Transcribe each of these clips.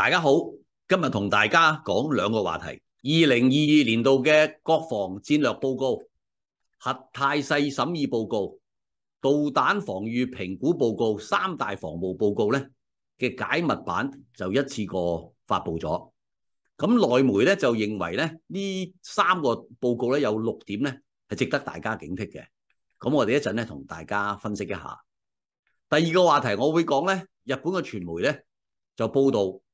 大家好，今日同大家讲两个话题。二零二二年度嘅国防战略报告、核态势审议报告、导弹防御评估报告三大防务报告咧嘅解密版就一次过发布咗。咁内媒咧就认为咧呢三个报告咧有六点咧系值得大家警惕嘅。咁我哋一阵咧同大家分析一下。第二个话题我会讲咧，日本嘅传媒咧就报道。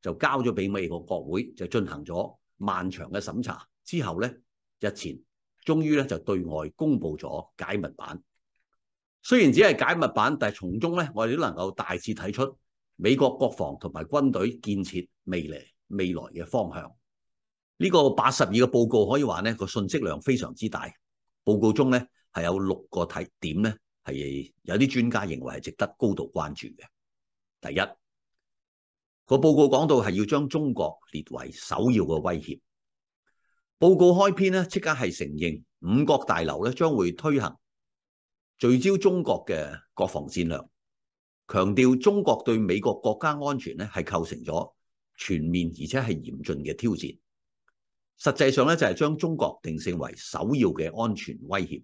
就交咗俾美国国会，就进行咗漫长嘅审查之后咧，日前终于咧就对外公布咗解密版。虽然只系解密版，但系从中咧我哋都能够大致睇出美国国防同埋军队建设未來未来嘅方向。呢个八十二嘅报告可以话咧个信息量非常之大。报告中咧系有六个睇点咧系有啲专家认为系值得高度关注嘅。第一。个报告讲到系要将中国列为首要嘅威胁。报告开篇咧，即刻系承认五國大楼咧将会推行聚焦中国嘅国防战略，强调中国对美国国家安全咧系构成咗全面而且系严峻嘅挑战。实际上咧就系将中国定性为首要嘅安全威胁。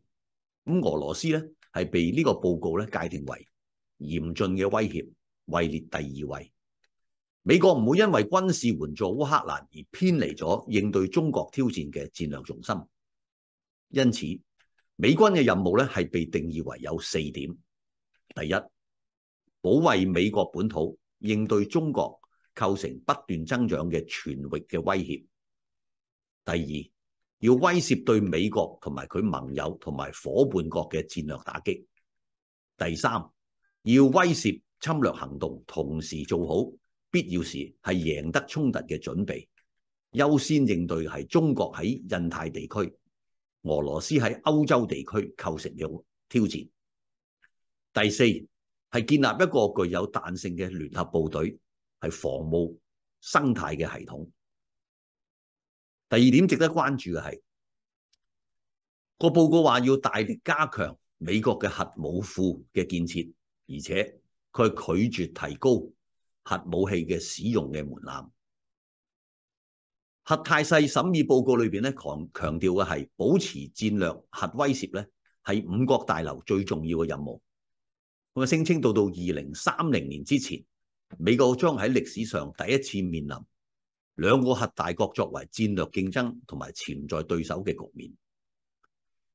咁俄罗斯咧系被呢个报告咧界定为严峻嘅威胁，位列第二位。美国唔会因为军事援助乌克兰而偏离咗应对中国挑战嘅战略重心，因此美军嘅任务咧系被定义为有四点：，第一，保卫美国本土，应对中国构成不断增长嘅全域嘅威胁；，第二，要威脅对美国同埋佢盟友同埋伙伴国嘅战略打击；，第三，要威脅侵略行动，同时做好。必要時係贏得衝突嘅準備，優先應對係中國喺印太地區、俄羅斯喺歐洲地區構成嘅挑戰。第四係建立一個具有彈性嘅聯合部隊，係防務生態嘅系統。第二點值得關注嘅係個報告話要大力加強美國嘅核武庫嘅建設，而且佢拒絕提高。核武器嘅使用嘅门槛，核态势审议报告里边咧强强调嘅系保持战略核威慑咧系五国大楼最重要嘅任务。咁啊声称到到二零三零年之前，美国将喺历史上第一次面临两个核大国作为战略竞争同埋潜在对手嘅局面。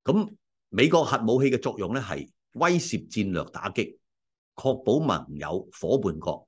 咁美国核武器嘅作用咧系威胁战略打击，确保盟友伙伴国。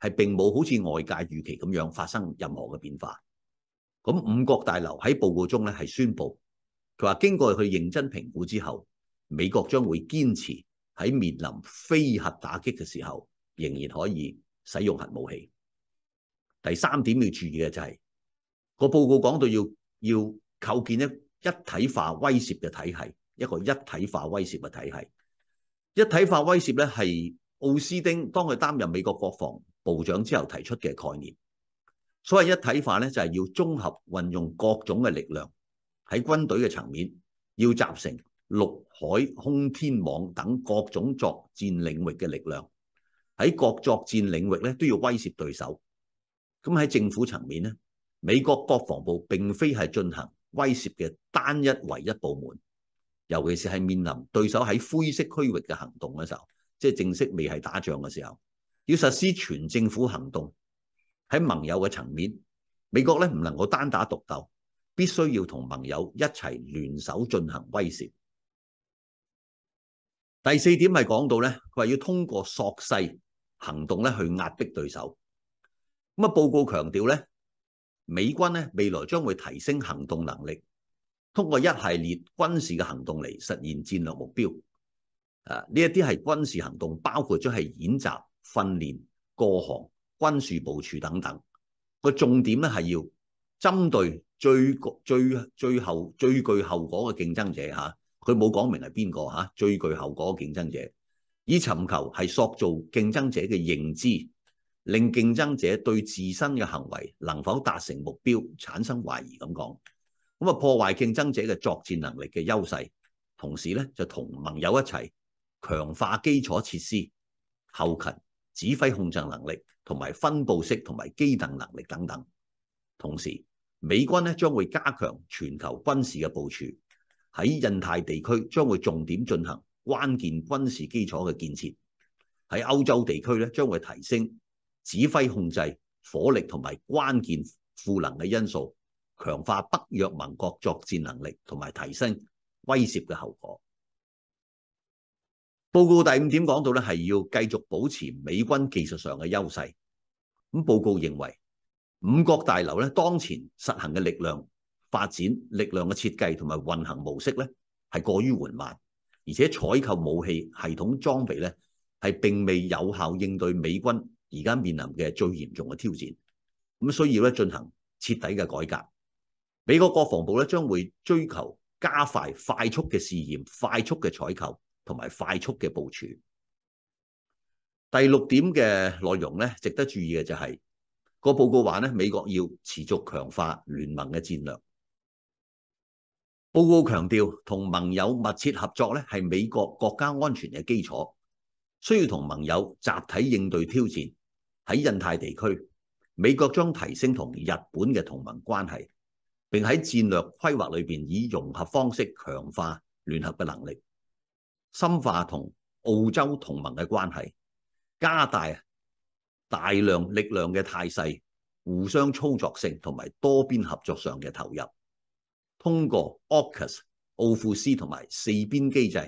係並冇好似外界預期咁樣發生任何嘅變化。咁五國大樓喺報告中咧係宣布，佢話經過去認真評估之後，美國將會堅持喺面臨非核打擊嘅時候，仍然可以使用核武器。第三點要注意嘅就係個報告講到要要構建一一體化威脅嘅體系，一個一體化威脅嘅體系。一體化威脅咧係奧斯丁當佢擔任美國國防。部长之后提出嘅概念，所谓一体化咧，就系要综合运用各种嘅力量，喺军队嘅层面要集成陆海空天网等各种作战领域嘅力量，喺各作战领域咧都要威脅对手。咁喺政府层面咧，美国国防部并非系进行威脅嘅单一唯一部门，尤其是系面临对手喺灰色区域嘅行动嘅时候，即系正式未系打仗嘅时候。要實施全政府行動，喺盟友嘅層面，美國咧唔能夠單打獨鬥，必須要同盟友一齊聯手進行威脅。第四點係講到咧，佢話要通過索势行動咧去壓迫對手。咁啊，報告強調咧，美軍咧未來將會提升行動能力，通過一系列軍事嘅行動嚟實現戰略目標。啊，呢一啲係軍事行動，包括咗係演習。訓練各行軍事部署等等，個重點咧係要針對最最最後最具後果嘅競爭者嚇，佢冇講明係邊個嚇，最具後果嘅競爭者，以尋求係塑造競爭者嘅認知，令競爭者對自身嘅行為能否達成目標產生懷疑咁講，咁啊破壞競爭者嘅作戰能力嘅優勢，同時咧就同盟友一齊強化基礎設施後勤。指揮控制能力同埋分布式同埋機能能力等等。同時，美軍咧將會加強全球軍事嘅部署，喺印太地區將會重點進行關鍵軍事基礎嘅建設，喺歐洲地區咧將會提升指揮控制火力同埋關鍵赋能嘅因素，強化北約盟國作戰能力同埋提升威慑嘅后果。报告第五点讲到咧，系要继续保持美军技术上嘅优势。咁报告认为，五國大楼咧当前实行嘅力量发展、力量嘅设计同埋运行模式咧系过于缓慢，而且采购武器系统装备咧系并未有效应对美军而家面临嘅最严重嘅挑战。咁需要咧进行彻底嘅改革。美国国防部咧将会追求加快快速嘅试验、快速嘅采购。同埋快速嘅部署。第六點嘅內容咧，值得注意嘅就係個報告話咧，美國要持續強化聯盟嘅戰略。報告強調同盟友密切合作咧，係美國國家安全嘅基礎，需要同盟友集體應對挑戰。喺印太地區，美國將提升同日本嘅同盟關係，並喺戰略規劃裏边以融合方式強化聯合嘅能力。深化同澳洲同盟嘅關係，加大大量力量嘅態勢，互相操作性同埋多邊合作上嘅投入。通過 c u s 奥庫斯同埋四邊機制，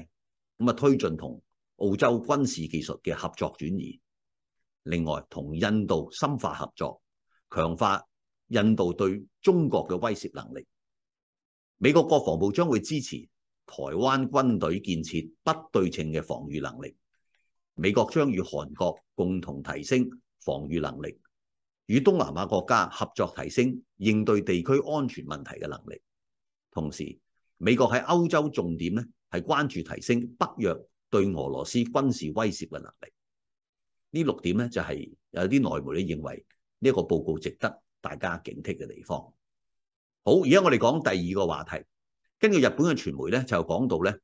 咁啊推進同澳洲軍事技術嘅合作轉移。另外，同印度深化合作，強化印度對中國嘅威慑能力。美國國防部將會支持。台灣軍隊建設不對稱嘅防禦能力，美國將與韓國共同提升防禦能力，與東南亞國家合作提升應對地區安全問題嘅能力。同時，美國喺歐洲重點咧係關注提升北約對俄羅斯軍事威脅嘅能力。呢六點咧就係有啲內媒咧認為呢個報告值得大家警惕嘅地方。好，而家我哋講第二個話題。根据日本嘅传媒咧，就讲到咧，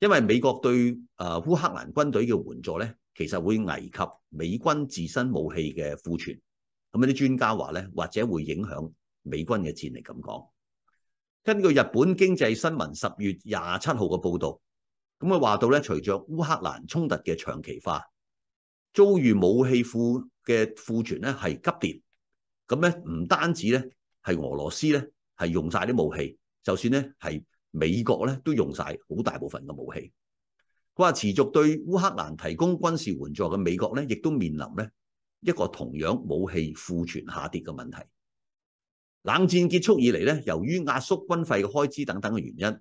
因为美国对诶乌克兰军队嘅援助咧，其实会危及美军自身武器嘅库存。咁啊啲专家话咧，或者会影响美军嘅战力咁讲。根据日本经济新闻十月廿七号嘅报道，咁啊话到咧，随着乌克兰冲突嘅长期化，遭遇武器库嘅库存咧系急跌。咁咧唔单止咧系俄罗斯咧系用晒啲武器，就算咧系。美國咧都用晒好大部分嘅武器。佢話持續對烏克蘭提供軍事援助嘅美國咧，亦都面臨咧一個同樣武器庫存下跌嘅問題。冷戰結束以嚟咧，由於壓縮軍費嘅開支等等嘅原因，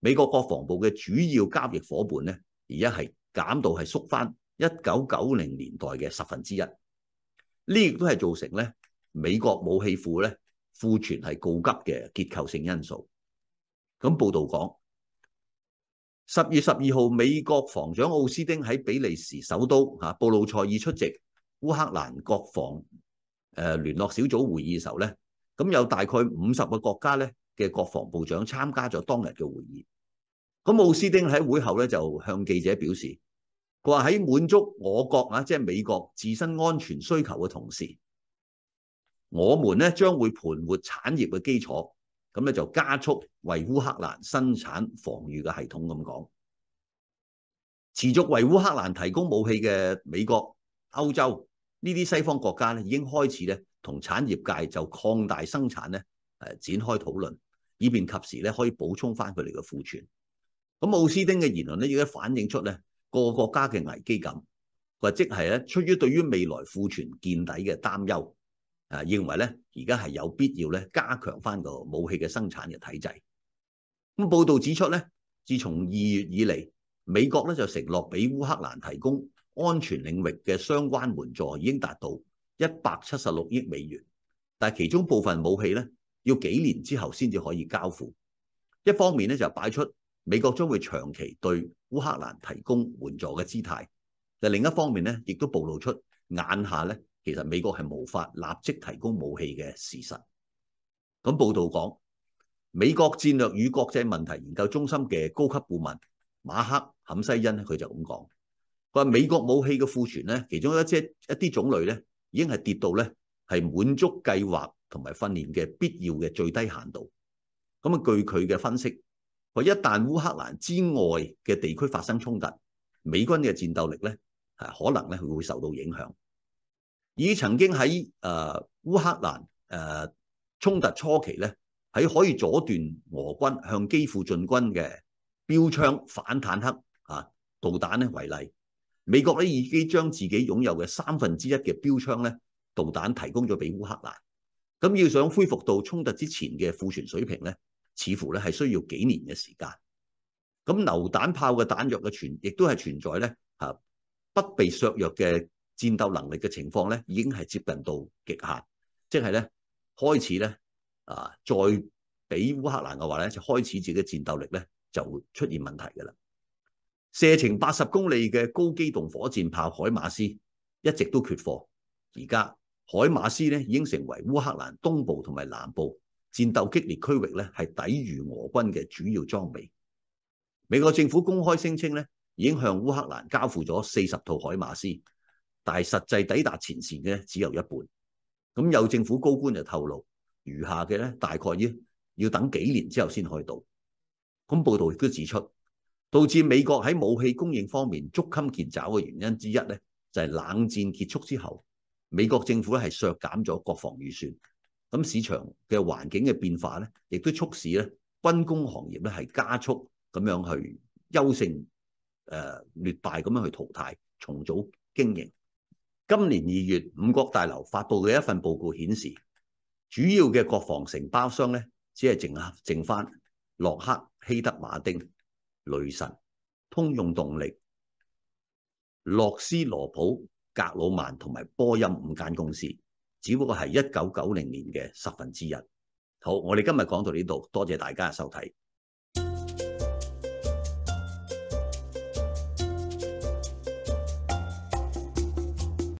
美國國防部嘅主要交易伙伴咧，而家係減到係縮翻一九九零年代嘅十分之一。呢亦都係造成咧美國武器庫咧庫存係告急嘅結構性因素。咁報道講，十月十二號，美國防長奧斯丁喺比利時首都嚇布魯塞爾出席烏克蘭國防誒聯絡小組會議嘅時候咧，咁有大概五十個國家咧嘅國防部長參加咗當日嘅會議。咁奧斯丁喺會後咧就向記者表示，佢話喺滿足我國啊，即係美國自身安全需求嘅同時，我們咧將會盤活產業嘅基礎。咁咧就加速为乌克蘭生產防禦嘅系統，咁講持續为乌克蘭提供武器嘅美國、歐洲呢啲西方國家咧，已經開始咧同產業界就擴大生產咧，诶展開討論，以便及時咧可以補充翻佢哋嘅庫存。咁奧斯丁嘅言論咧，亦都反映出咧个國家嘅危機感，話即係咧出於對於未來庫存見底嘅擔憂。啊，认为咧，而家系有必要咧，加强翻个武器嘅生产嘅体制。咁报道指出咧，自从二月以嚟，美国咧就承诺俾乌克兰提供安全领域嘅相关援助，已经达到一百七十六亿美元。但系其中部分武器咧，要几年之后先至可以交付。一方面咧就摆出美国将会长期对乌克兰提供援助嘅姿态，另一方面咧，亦都暴露出眼下咧。其實美國係無法立即提供武器嘅事實。咁報道講，美國戰略與國際問題研究中心嘅高級顧問馬克坎西恩咧，佢就咁講：佢話美國武器嘅庫存咧，其中一隻一啲種類咧，已經係跌到咧係滿足計劃同埋訓練嘅必要嘅最低限度。咁啊，據佢嘅分析，佢一旦烏克蘭之外嘅地區發生衝突，美軍嘅戰鬥力咧，可能咧佢會受到影響。以曾經喺誒烏克蘭誒衝突初期咧，喺可以阻斷俄軍向基輔進軍嘅標槍反坦克啊導彈咧為例，美國咧已經將自己擁有嘅三分之一嘅標槍咧導彈提供咗俾烏克蘭。咁要想恢復到衝突之前嘅庫存水平咧，似乎咧係需要幾年嘅時間。咁榴彈炮嘅彈藥嘅存，亦都係存在咧嚇不被削弱嘅。戰鬥能力嘅情況咧，已經係接近到極限，即係咧開始咧啊，再俾烏克蘭嘅話咧，就開始自己戰鬥力咧就出現問題㗎啦。射程八十公里嘅高機動火箭炮海馬斯一直都缺貨，而家海馬斯咧已經成為烏克蘭東部同埋南部戰鬥激烈區域咧，係抵禦俄軍嘅主要裝備。美國政府公開聲稱咧，已經向烏克蘭交付咗四十套海馬斯。但系實際抵達前線嘅只有一半，咁有政府高官就透露，餘下嘅咧大概要要等幾年之後先可以到。咁報道亦都指出，導致美國喺武器供應方面捉襟見肘嘅原因之一咧，就係冷戰結束之後，美國政府咧係削減咗國防預算。咁市場嘅環境嘅變化咧，亦都促使咧軍工行業咧係加速咁樣去優勝誒劣敗，咁樣去淘汰、重組經營。今年二月，五国大楼发布嘅一份报告显示，主要嘅国防承包商咧，只系剩下剩翻洛克希德马丁、雷神、通用动力、洛斯罗普、格鲁曼同埋波音五间公司，只不过系一九九零年嘅十分之一。好，我哋今日讲到呢度，多谢大家收睇。